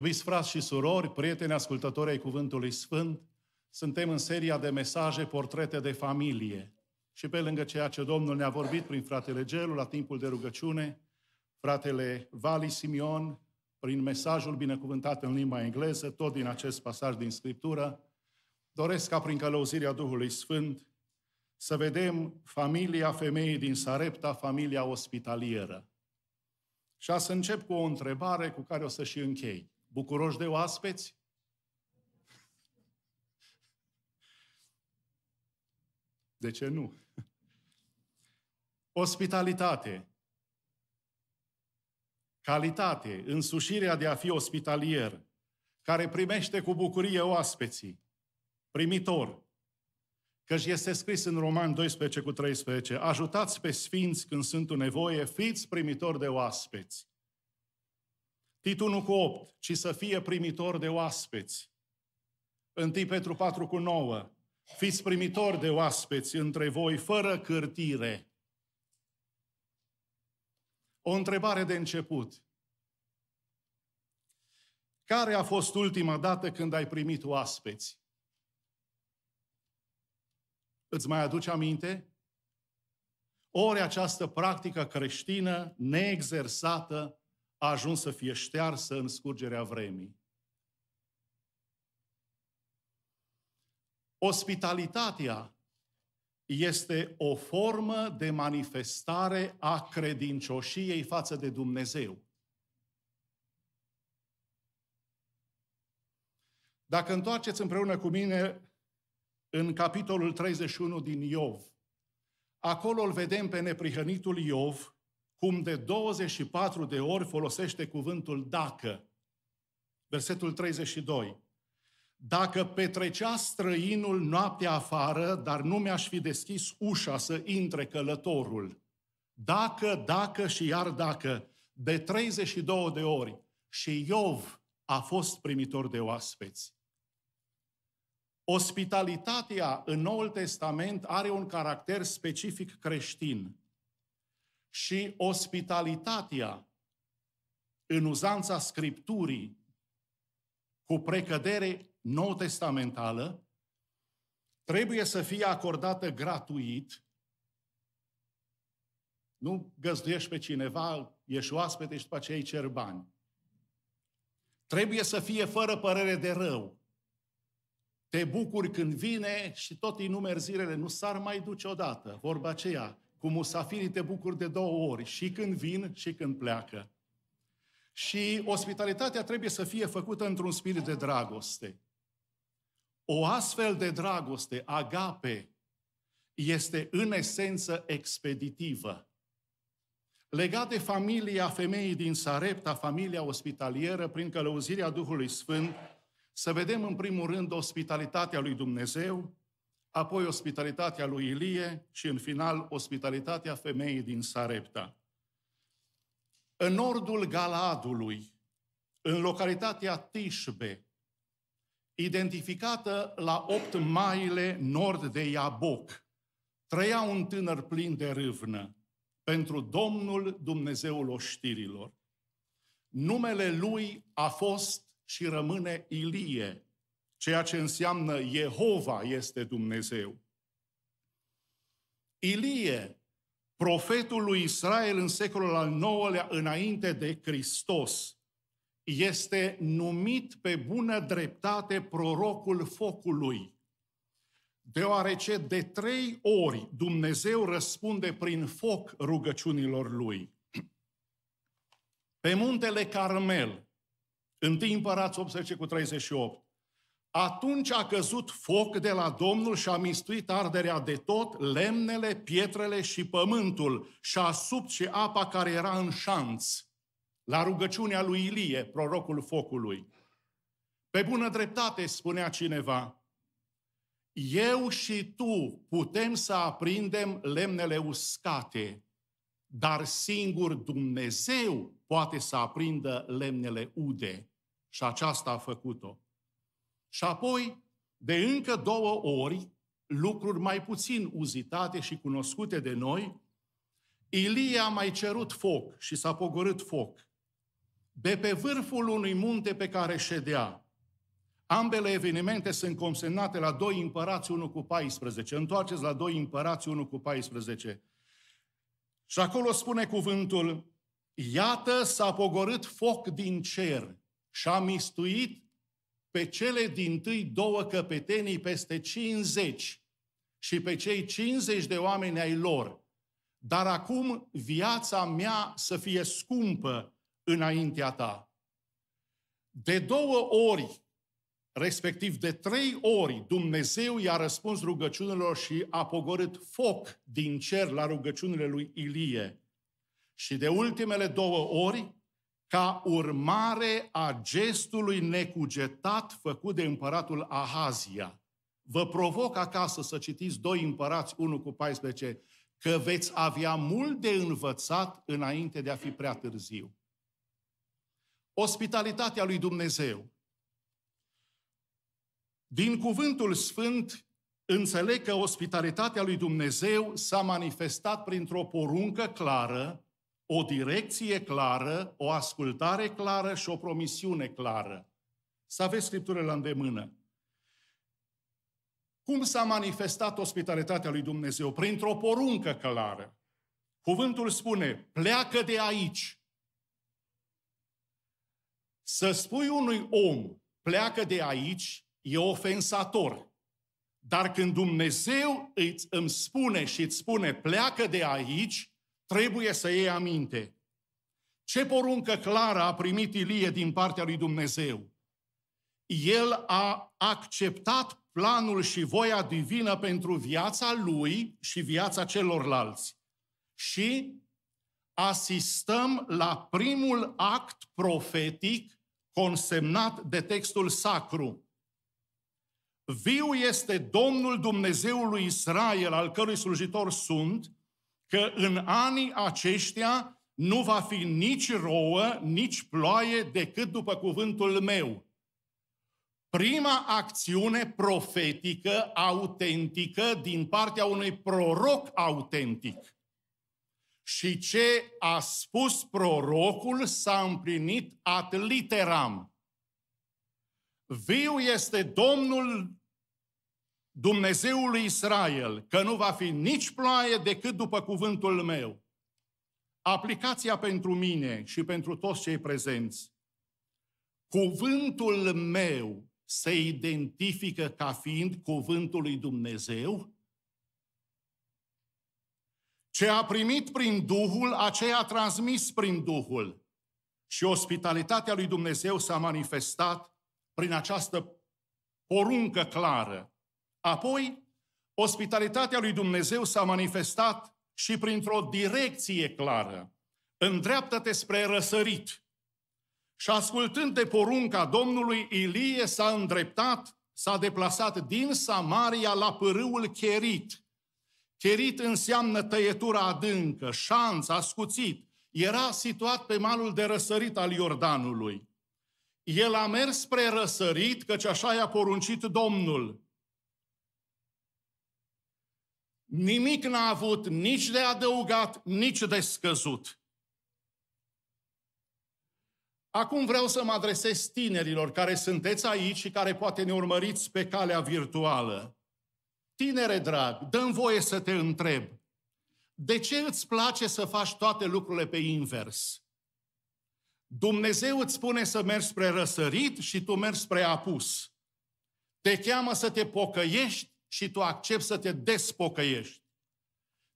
Iubiți frați și surori, prieteni ascultători ai Cuvântului Sfânt, suntem în seria de mesaje portrete de familie. Și pe lângă ceea ce Domnul ne-a vorbit prin fratele Gelu la timpul de rugăciune, fratele Vali Simion, prin mesajul binecuvântat în limba engleză, tot din acest pasaj din Scriptură, doresc ca prin călăuzirea Duhului Sfânt să vedem familia femeii din Sarepta, familia ospitalieră. Și a să încep cu o întrebare cu care o să și închei. Bucuroși de oaspeți? De ce nu? Ospitalitate. Calitate, însușirea de a fi ospitalier, care primește cu bucurie oaspeții, primitor. Căci este scris în Roman 12 cu 13, ajutați pe sfinți când sunt în nevoie, fiți primitori de oaspeți. Tit 1 cu 8, ci să fie primitor de oaspeți. 1 Petru 4 cu 9, fiți primitori de oaspeți între voi, fără cârtire. O întrebare de început. Care a fost ultima dată când ai primit oaspeți? Îți mai aduci aminte? Ori această practică creștină neexersată a ajuns să fie ștearsă în scurgerea vremii. Ospitalitatea este o formă de manifestare a credincioșiei față de Dumnezeu. Dacă întoarceți împreună cu mine în capitolul 31 din Iov, acolo îl vedem pe neprihănitul Iov, cum de 24 de ori folosește cuvântul dacă. Versetul 32. Dacă petrecea străinul noaptea afară, dar nu mi-aș fi deschis ușa să intre călătorul. Dacă, dacă și iar dacă, de 32 de ori, și Iov a fost primitor de oaspeți. Ospitalitatea în Noul Testament are un caracter specific creștin și ospitalitatea în uzanța Scripturii cu precădere nou-testamentală trebuie să fie acordată gratuit. Nu găzduiești pe cineva, ești oaspete și după aceea îi cer bani. Trebuie să fie fără părere de rău. Te bucuri când vine și tot inumer zilele, nu s-ar mai duce odată. Vorba aceea, cu musafirii te bucuri de două ori, și când vin și când pleacă. Și ospitalitatea trebuie să fie făcută într-un spirit de dragoste. O astfel de dragoste, agape, este în esență expeditivă. Legat de familia femeii din Sarepta, familia ospitalieră, prin călăuzirea Duhului Sfânt, să vedem în primul rând ospitalitatea lui Dumnezeu, apoi ospitalitatea lui Ilie și, în final, ospitalitatea femeii din Sarepta. În nordul Galadului, în localitatea Tishbe, identificată la 8 maile nord de Iaboc, trăia un tânăr plin de râvnă pentru Domnul Dumnezeul oștirilor. Numele lui a fost și rămâne Ilie, ceea ce înseamnă Jehova este Dumnezeu. Ilie, profetul lui Israel în secolul al IX-lea înainte de Hristos, este numit pe bună dreptate prorocul focului, deoarece de trei ori Dumnezeu răspunde prin foc rugăciunilor lui. Pe muntele Carmel, în timp 18 cu 38, atunci a căzut foc de la Domnul și a mistuit arderea de tot, lemnele, pietrele și pământul, și a subt și apa care era în șanț, la rugăciunea lui Ilie, prorocul focului. Pe bună dreptate, spunea cineva, eu și tu putem să aprindem lemnele uscate, dar singur Dumnezeu poate să aprindă lemnele ude. Și aceasta a făcut-o. Și apoi, de încă două ori, lucruri mai puțin uzitate și cunoscute de noi, Ilie a mai cerut foc și s-a pogorât foc. De pe vârful unui munte pe care ședea, Ambele evenimente sunt consemnate la 2 împărați 1 cu 14. Întoarceți la 2 împărați 1 cu 14. Și acolo spune cuvântul, iată s-a pogorât foc din cer și a mistuit pe cele din tâi două căpetenii peste 50 și pe cei 50 de oameni ai lor. Dar acum viața mea să fie scumpă înaintea ta. De două ori, respectiv de trei ori, Dumnezeu i-a răspuns rugăciunilor și a pogorât foc din cer la rugăciunile lui Ilie. Și de ultimele două ori, ca urmare a gestului necugetat făcut de împăratul Ahazia. Vă provoc acasă să citiți doi împărați, unul cu 14, că veți avea mult de învățat înainte de a fi prea târziu. Ospitalitatea lui Dumnezeu. Din cuvântul sfânt înțeleg că ospitalitatea lui Dumnezeu s-a manifestat printr-o poruncă clară o direcție clară, o ascultare clară și o promisiune clară. Să aveți Scriptură la îndemână. Cum s-a manifestat ospitalitatea lui Dumnezeu? Printr-o poruncă clară. Cuvântul spune, pleacă de aici. Să spui unui om, pleacă de aici, e ofensator. Dar când Dumnezeu îți, îmi spune și îți spune, pleacă de aici, trebuie să iei aminte. Ce poruncă clară a primit Ilie din partea lui Dumnezeu? El a acceptat planul și voia divină pentru viața lui și viața celorlalți. Și asistăm la primul act profetic consemnat de textul sacru. Viu este Domnul Dumnezeului Israel, al cărui slujitor sunt, că în anii aceștia nu va fi nici rouă, nici ploaie decât după cuvântul meu. Prima acțiune profetică autentică din partea unui proroc autentic. Și ce a spus prorocul s-a împlinit ad literam. Viu este Domnul lui Israel că nu va fi nici ploaie decât după cuvântul meu. Aplicația pentru mine și pentru toți cei prezenți. Cuvântul meu se identifică ca fiind cuvântul lui Dumnezeu? Ce a primit prin Duhul, aceea a transmis prin Duhul. Și ospitalitatea lui Dumnezeu s-a manifestat prin această poruncă clară. Apoi, ospitalitatea lui Dumnezeu s-a manifestat și printr-o direcție clară. Îndreaptă-te spre răsărit. Și ascultând de porunca Domnului, Ilie s-a îndreptat, s-a deplasat din Samaria la pârâul Cherit. Cherit înseamnă tăietura adâncă, șanț, ascuțit. Era situat pe malul de răsărit al Iordanului. El a mers spre răsărit, căci așa i-a poruncit Domnul. Nimic n-a avut nici de adăugat, nici de scăzut. Acum vreau să mă adresez tinerilor care sunteți aici și care poate ne urmăriți pe calea virtuală. Tinere drag, dăm voie să te întreb. De ce îți place să faci toate lucrurile pe invers? Dumnezeu îți spune să mergi spre răsărit și tu mergi spre apus. Te cheamă să te pocăiești și tu accepti să te despocăiești.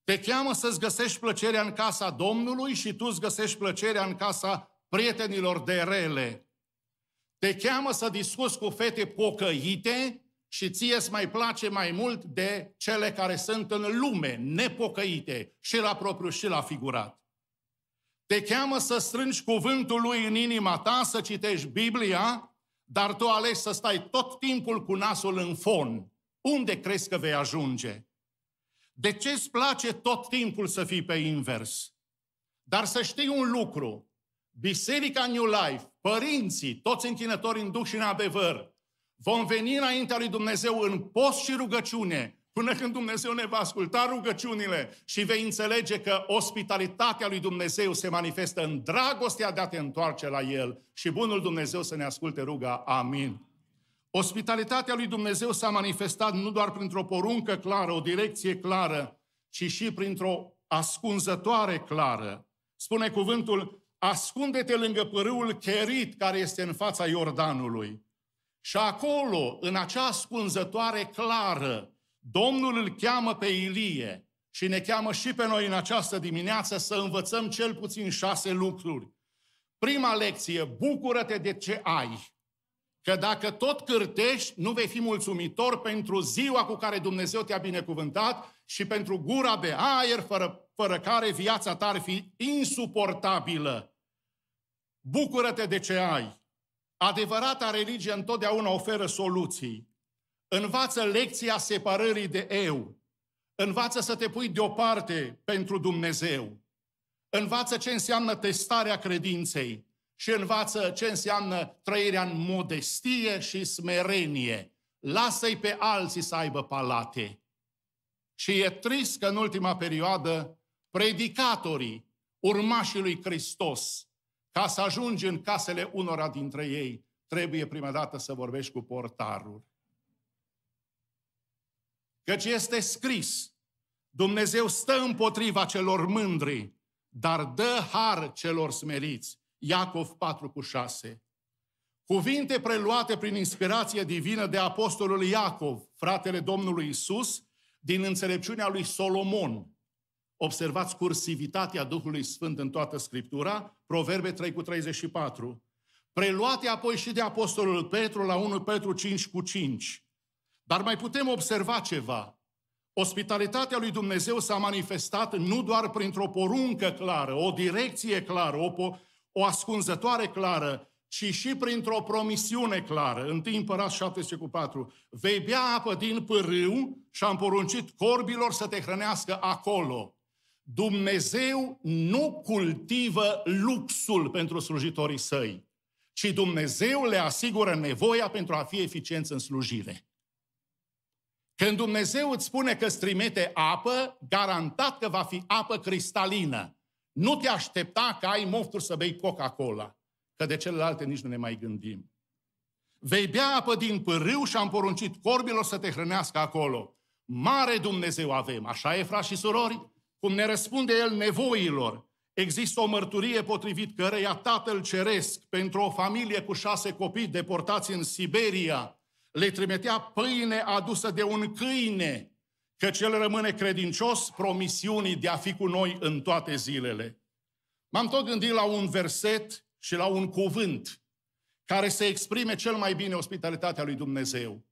Te cheamă să-ți găsești plăcerea în casa Domnului și tu îți găsești plăcerea în casa prietenilor de rele. Te cheamă să discuți cu fete pocăite și ție îți mai place mai mult de cele care sunt în lume, nepocăite, și la propriu și la figurat. Te cheamă să strângi cuvântul lui în inima ta, să citești Biblia, dar tu alegi să stai tot timpul cu nasul în fond. Unde crezi că vei ajunge? De ce îți place tot timpul să fii pe invers? Dar să știi un lucru, Biserica New Life, părinții, toți închinători în duc și în adevăr, vom veni înaintea lui Dumnezeu în post și rugăciune, până când Dumnezeu ne va asculta rugăciunile și vei înțelege că ospitalitatea lui Dumnezeu se manifestă în dragostea de a te întoarce la El și bunul Dumnezeu să ne asculte ruga. Amin. Ospitalitatea lui Dumnezeu s-a manifestat nu doar printr-o poruncă clară, o direcție clară, ci și printr-o ascunzătoare clară. Spune cuvântul, ascunde-te lângă părâul Cherit, care este în fața Iordanului. Și acolo, în acea ascunzătoare clară, Domnul îl cheamă pe Ilie și ne cheamă și pe noi în această dimineață să învățăm cel puțin șase lucruri. Prima lecție, bucură-te de ce ai că dacă tot cârtești, nu vei fi mulțumitor pentru ziua cu care Dumnezeu te-a binecuvântat și pentru gura de aer fără, fără care viața ta ar fi insuportabilă. Bucură-te de ce ai. Adevărata religie întotdeauna oferă soluții. Învață lecția separării de eu. Învață să te pui deoparte pentru Dumnezeu. Învață ce înseamnă testarea credinței și învață ce înseamnă trăirea în modestie și smerenie. Lasă-i pe alții să aibă palate. Și e trist că în ultima perioadă predicatorii urmașii lui Hristos, ca să ajungi în casele unora dintre ei, trebuie prima dată să vorbești cu portarul. Căci este scris, Dumnezeu stă împotriva celor mândri, dar dă har celor smeriți. Iacov 4 cu 6. Cuvinte preluate prin inspirație divină de apostolul Iacov, fratele Domnului Isus, din înțelepciunea lui Solomon. Observați cursivitatea Duhului Sfânt în toată Scriptura, Proverbe 3 cu 34. Preluate apoi și de apostolul Petru la 1 Petru 5 cu 5. Dar mai putem observa ceva. Ospitalitatea lui Dumnezeu s-a manifestat nu doar printr-o poruncă clară, o direcție clară, o po- o ascunzătoare clară, ci și printr-o promisiune clară. În părat 7 cu 4. Vei bea apă din pârâu și am poruncit corbilor să te hrănească acolo. Dumnezeu nu cultivă luxul pentru slujitorii săi, ci Dumnezeu le asigură nevoia pentru a fi eficienți în slujire. Când Dumnezeu îți spune că îți trimite apă, garantat că va fi apă cristalină. Nu te aștepta că ai mofturi să bei Coca-Cola, că de celelalte nici nu ne mai gândim. Vei bea apă din pârâu și am poruncit corbilor să te hrănească acolo. Mare Dumnezeu avem, așa e, frați și surori? Cum ne răspunde El nevoilor. Există o mărturie potrivit căreia Tatăl Ceresc, pentru o familie cu șase copii deportați în Siberia, le trimitea pâine adusă de un câine căci el rămâne credincios promisiunii de a fi cu noi în toate zilele. M-am tot gândit la un verset și la un cuvânt care se exprime cel mai bine ospitalitatea lui Dumnezeu.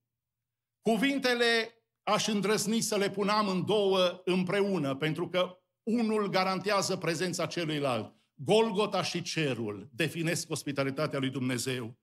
Cuvintele aș îndrăzni să le în două împreună, pentru că unul garantează prezența celuilalt. Golgota și cerul definesc ospitalitatea lui Dumnezeu.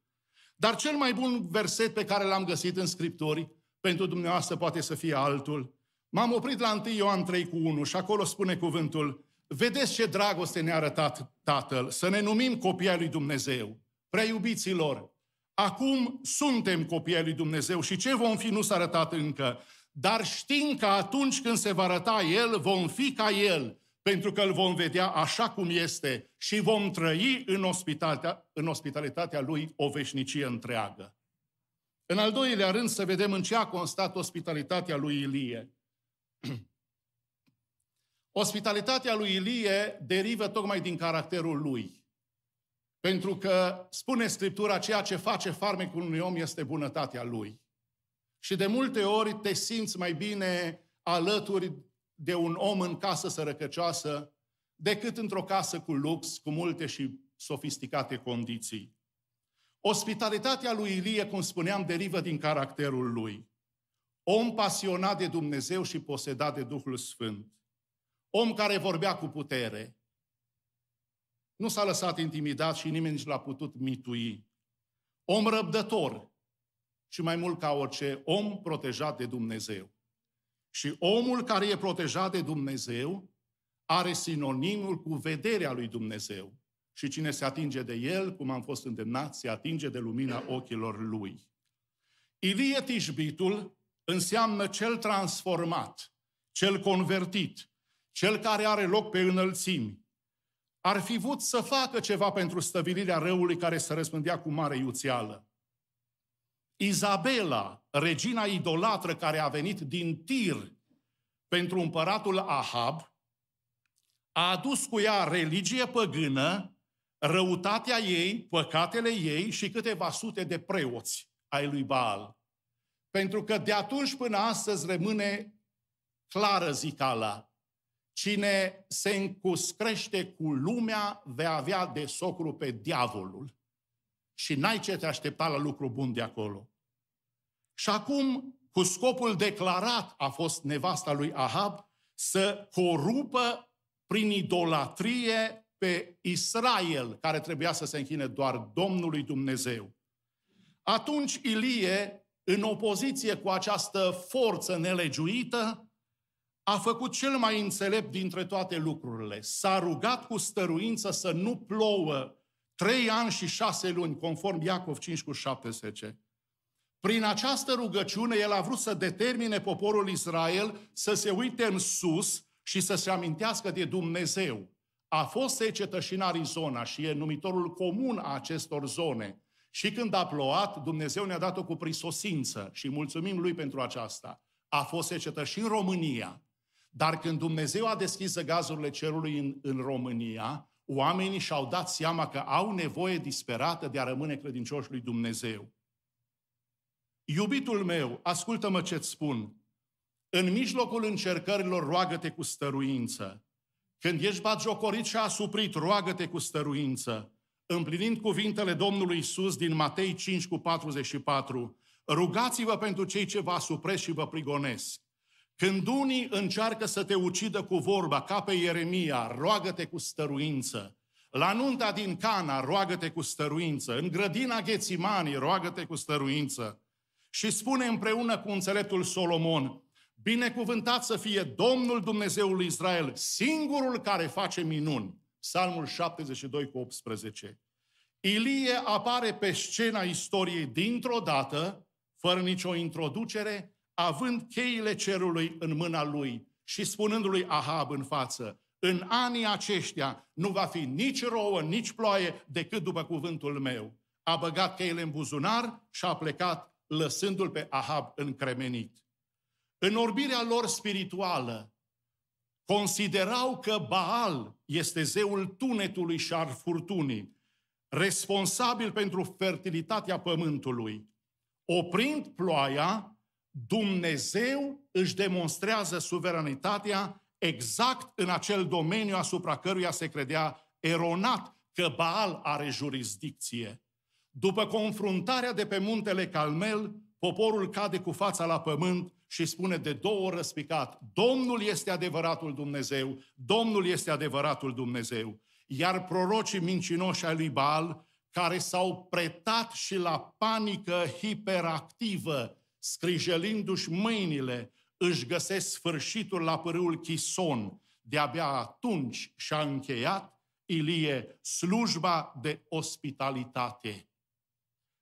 Dar cel mai bun verset pe care l-am găsit în Scripturi, pentru dumneavoastră poate să fie altul, M-am oprit la 1 Ioan 3 cu 1 și acolo spune cuvântul Vedeți ce dragoste ne-a arătat Tatăl, să ne numim copii ai lui Dumnezeu. Prea iubiților, acum suntem copii ai lui Dumnezeu și ce vom fi nu s-a arătat încă, dar știm că atunci când se va arăta El, vom fi ca El, pentru că îl vom vedea așa cum este și vom trăi în ospitalitatea, în ospitalitatea Lui o veșnicie întreagă. În al doilea rând, să vedem în ce a constat ospitalitatea lui Ilie. Ospitalitatea lui Ilie derivă tocmai din caracterul lui. Pentru că, spune Scriptura, ceea ce face farmecul unui om este bunătatea lui. Și de multe ori te simți mai bine alături de un om în casă sărăcăcioasă decât într-o casă cu lux, cu multe și sofisticate condiții. Ospitalitatea lui Ilie, cum spuneam, derivă din caracterul lui. Om pasionat de Dumnezeu și posedat de Duhul Sfânt. Om care vorbea cu putere. Nu s-a lăsat intimidat și nimeni nici l-a putut mitui. Om răbdător și mai mult ca orice, om protejat de Dumnezeu. Și omul care e protejat de Dumnezeu are sinonimul cu vederea lui Dumnezeu. Și cine se atinge de el, cum am fost îndemnat, se atinge de lumina ochilor lui. Ilie Tișbitul înseamnă cel transformat, cel convertit, cel care are loc pe înălțimi. Ar fi vrut să facă ceva pentru stăvilirea răului care se răspândea cu mare iuțeală. Izabela, regina idolatră care a venit din Tir pentru împăratul Ahab, a adus cu ea religie păgână, răutatea ei, păcatele ei și câteva sute de preoți ai lui Baal. Pentru că de atunci până astăzi rămâne clară zicala. Cine se încuscrește cu lumea, vei avea de socru pe diavolul. Și n-ai ce te aștepta la lucru bun de acolo. Și acum, cu scopul declarat, a fost nevasta lui Ahab să corupă prin idolatrie pe Israel, care trebuia să se închine doar Domnului Dumnezeu. Atunci Ilie în opoziție cu această forță nelegiuită, a făcut cel mai înțelept dintre toate lucrurile. S-a rugat cu stăruință să nu plouă trei ani și șase luni, conform Iacov 5 cu 17. Prin această rugăciune, el a vrut să determine poporul Israel să se uite în sus și să se amintească de Dumnezeu. A fost secetă și în Arizona și e numitorul comun a acestor zone. Și când a plouat, Dumnezeu ne-a dat-o cu prisosință și mulțumim Lui pentru aceasta. A fost secetă și în România, dar când Dumnezeu a deschis gazurile cerului în, în România, oamenii și-au dat seama că au nevoie disperată de a rămâne credincioși lui Dumnezeu. Iubitul meu, ascultă-mă ce-ți spun. În mijlocul încercărilor roagă-te cu stăruință. Când ești batjocorit și asuprit, roagă-te cu stăruință împlinind cuvintele Domnului Isus din Matei 5 cu 44, rugați-vă pentru cei ce vă supresc și vă prigonesc. Când unii încearcă să te ucidă cu vorba, ca pe Ieremia, roagă-te cu stăruință. La nunta din Cana, roagă-te cu stăruință. În grădina Ghețimanii, roagă-te cu stăruință. Și spune împreună cu înțeleptul Solomon, binecuvântat să fie Domnul Dumnezeul Israel, singurul care face minuni. Psalmul 72 cu 18. Ilie apare pe scena istoriei dintr-o dată, fără nicio introducere, având cheile cerului în mâna lui și spunându lui Ahab în față, în anii aceștia nu va fi nici rouă, nici ploaie, decât după cuvântul meu. A băgat cheile în buzunar și a plecat, lăsându-l pe Ahab încremenit. În orbirea lor spirituală, considerau că Baal este zeul tunetului și al furtunii, responsabil pentru fertilitatea pământului, oprind ploaia, Dumnezeu își demonstrează suveranitatea exact în acel domeniu asupra căruia se credea eronat că Baal are jurisdicție. După confruntarea de pe muntele Calmel, poporul cade cu fața la pământ și spune de două ori răspicat, Domnul este adevăratul Dumnezeu, Domnul este adevăratul Dumnezeu iar prorocii mincinoși ai lui Baal, care s-au pretat și la panică hiperactivă, scrijelindu-și mâinile, își găsesc sfârșitul la pârâul Chison. De-abia atunci și-a încheiat Ilie slujba de ospitalitate.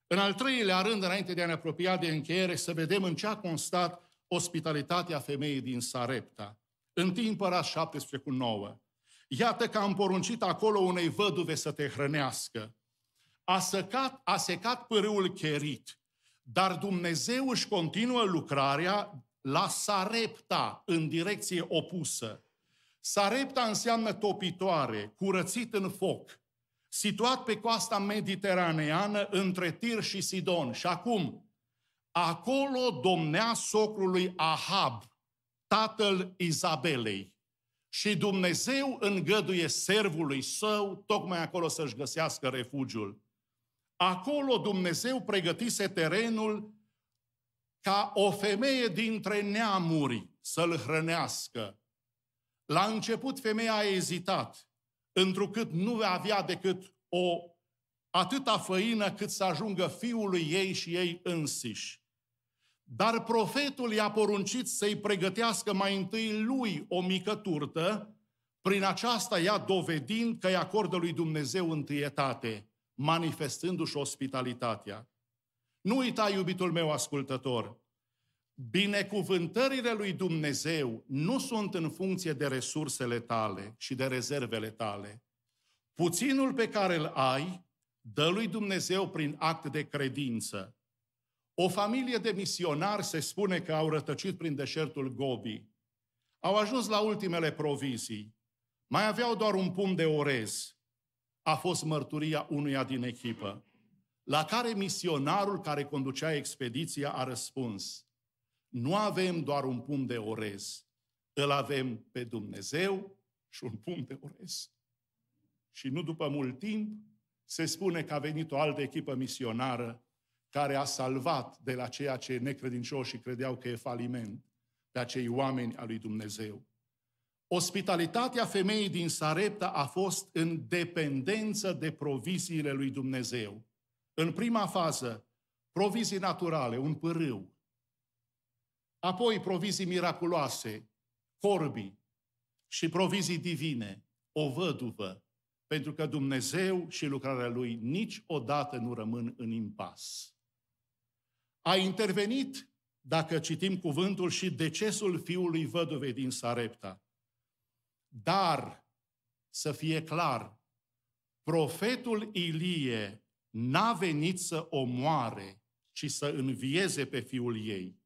În al treilea rând, înainte de a ne apropia de încheiere, să vedem în ce a constat ospitalitatea femeii din Sarepta. În timp 17 cu 9. Iată că am poruncit acolo unei văduve să te hrănească. A, săcat, a secat pârâul cherit, dar Dumnezeu își continuă lucrarea la Sarepta, în direcție opusă. Sarepta înseamnă topitoare, curățit în foc, situat pe coasta mediteraneană între Tir și Sidon. Și acum, acolo domnea socrului Ahab, tatăl Izabelei. Și Dumnezeu îngăduie servului său tocmai acolo să-și găsească refugiul. Acolo Dumnezeu pregătise terenul ca o femeie dintre neamuri să-l hrănească. La început femeia a ezitat, întrucât nu avea decât o atâta făină cât să ajungă fiului ei și ei însiși. Dar profetul i-a poruncit să-i pregătească mai întâi lui o mică turtă, prin aceasta ea dovedind că îi acordă lui Dumnezeu întâietate, manifestându-și ospitalitatea. Nu uita, iubitul meu ascultător, binecuvântările lui Dumnezeu nu sunt în funcție de resursele tale și de rezervele tale. Puținul pe care îl ai, dă lui Dumnezeu prin act de credință. O familie de misionari se spune că au rătăcit prin deșertul Gobi. Au ajuns la ultimele provizii. Mai aveau doar un pumn de orez. A fost mărturia unuia din echipă, la care misionarul care conducea expediția a răspuns, nu avem doar un pumn de orez, îl avem pe Dumnezeu și un pumn de orez. Și nu după mult timp se spune că a venit o altă echipă misionară care a salvat de la ceea ce necredincioșii credeau că e faliment pe acei oameni al lui Dumnezeu. Ospitalitatea femeii din Sarepta a fost în dependență de proviziile lui Dumnezeu. În prima fază, provizii naturale, un pârâu. Apoi provizii miraculoase, corbi și provizii divine, o văduvă, pentru că Dumnezeu și lucrarea Lui niciodată nu rămân în impas a intervenit, dacă citim cuvântul, și decesul fiului văduvei din Sarepta. Dar, să fie clar, profetul Ilie n-a venit să omoare, ci să învieze pe fiul ei.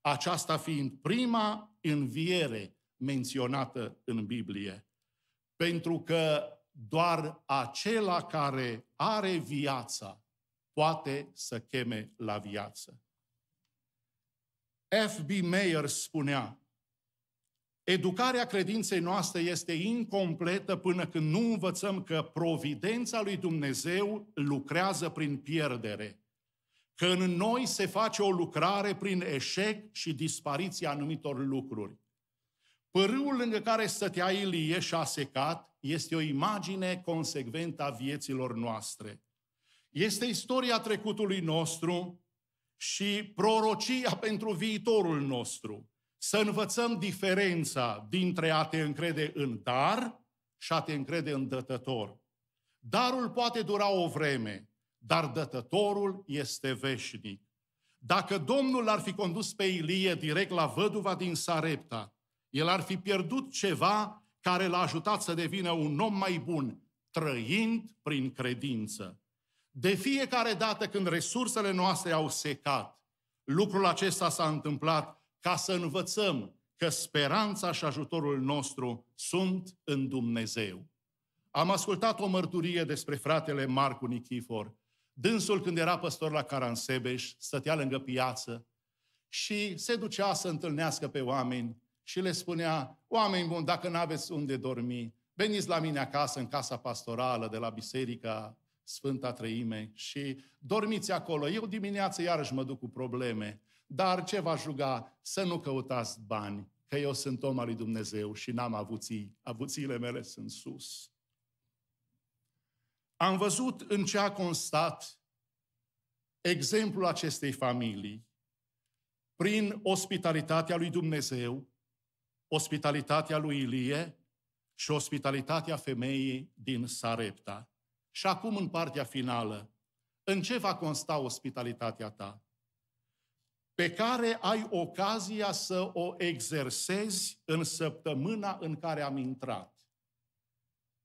Aceasta fiind prima înviere menționată în Biblie. Pentru că doar acela care are viața poate să cheme la viață. F.B. Mayer spunea, educarea credinței noastre este incompletă până când nu învățăm că providența lui Dumnezeu lucrează prin pierdere, că în noi se face o lucrare prin eșec și dispariția anumitor lucruri. Părâul lângă care stătea Ilie și a secat este o imagine consecventă a vieților noastre – este istoria trecutului nostru și prorocia pentru viitorul nostru. Să învățăm diferența dintre a te încrede în dar și a te încrede în dătător. Darul poate dura o vreme, dar dătătorul este veșnic. Dacă Domnul ar fi condus pe Ilie direct la văduva din Sarepta, el ar fi pierdut ceva care l-a ajutat să devină un om mai bun, trăind prin credință. De fiecare dată când resursele noastre au secat, lucrul acesta s-a întâmplat ca să învățăm că speranța și ajutorul nostru sunt în Dumnezeu. Am ascultat o mărturie despre fratele Marcu Nichifor. Dânsul, când era păstor la Caransebeș, stătea lângă piață și se ducea să întâlnească pe oameni și le spunea, oameni buni, dacă nu aveți unde dormi, veniți la mine acasă, în casa pastorală, de la biserica Sfânta Trăime și dormiți acolo. Eu dimineață iarăși mă duc cu probleme, dar ce v-aș ruga? Să nu căutați bani, că eu sunt om al lui Dumnezeu și n-am avuții. Avuțiile mele sunt sus. Am văzut în ce a constat exemplul acestei familii prin ospitalitatea lui Dumnezeu, ospitalitatea lui Ilie și ospitalitatea femeii din Sarepta. Și acum, în partea finală, în ce va consta ospitalitatea ta? Pe care ai ocazia să o exersezi în săptămâna în care am intrat.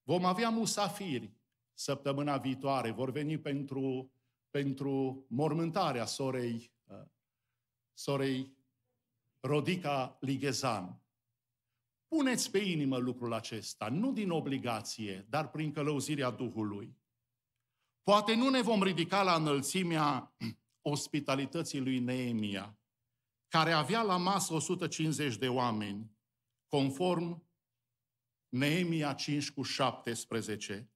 Vom avea musafiri săptămâna viitoare, vor veni pentru, pentru mormântarea sorei, ă, sorei Rodica Ligezan. Puneți pe inimă lucrul acesta, nu din obligație, dar prin călăuzirea Duhului. Poate nu ne vom ridica la înălțimea ospitalității lui Neemia, care avea la masă 150 de oameni, conform Neemia 5 cu 17,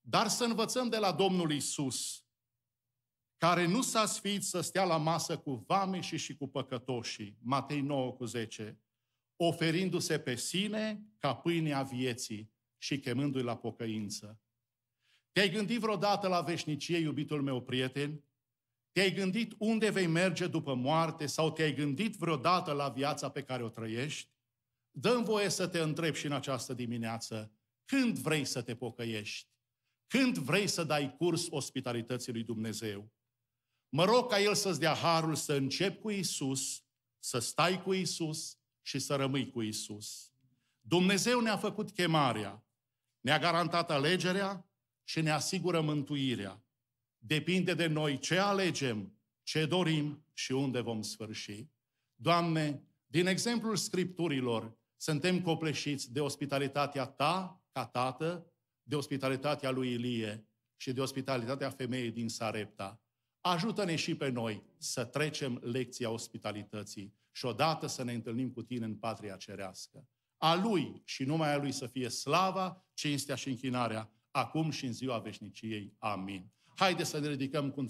dar să învățăm de la Domnul Isus, care nu s-a sfit să stea la masă cu vame și cu păcătoșii, Matei 9 cu 10, oferindu-se pe sine ca pâinea vieții și chemându-i la pocăință. Te-ai gândit vreodată la veșnicie, iubitul meu prieten? Te-ai gândit unde vei merge după moarte sau te-ai gândit vreodată la viața pe care o trăiești? Dăm voie să te întreb și în această dimineață, când vrei să te pocăiești? Când vrei să dai curs ospitalității lui Dumnezeu? Mă rog ca El să-ți dea harul să începi cu Isus, să stai cu Isus și să rămâi cu Isus. Dumnezeu ne-a făcut chemarea, ne-a garantat alegerea, ce ne asigură mântuirea. Depinde de noi ce alegem, ce dorim și unde vom sfârși. Doamne, din exemplul Scripturilor, suntem copleșiți de ospitalitatea Ta, ca Tată, de ospitalitatea lui Ilie și de ospitalitatea femeii din Sarepta. Ajută-ne și pe noi să trecem lecția ospitalității și odată să ne întâlnim cu Tine în patria cerească. A Lui și numai a Lui să fie slava, cinstea și închinarea acum și în ziua veșniciei. Amin. Haideți să ne ridicăm cu